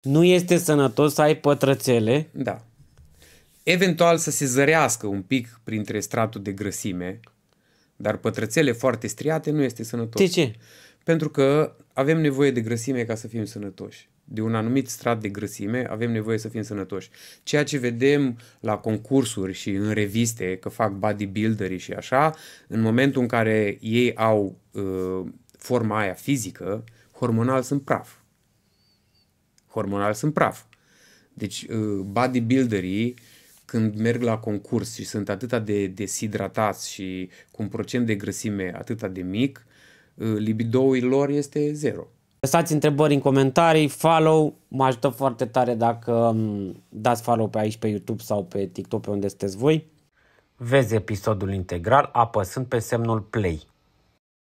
Nu este sănătos să ai pătrățele. Da. Eventual să se zărească un pic printre stratul de grăsime, dar pătrățele foarte striate nu este sănătos. De ce? Pentru că avem nevoie de grăsime ca să fim sănătoși. De un anumit strat de grăsime avem nevoie să fim sănătoși. Ceea ce vedem la concursuri și în reviste, că fac bodybuilderii și așa, în momentul în care ei au uh, forma aia fizică, hormonal sunt praf hormonal sunt praf. Deci uh, bodybuilderii când merg la concurs și sunt atâta de deshidratați și cu un procent de grăsime atâta de mic, uh, libidoul lor este zero. Lăsați întrebări în comentarii, follow, mă ajută foarte tare dacă um, dați follow pe aici pe YouTube sau pe TikTok pe unde sunteți voi. Vezi episodul integral apăsând pe semnul play.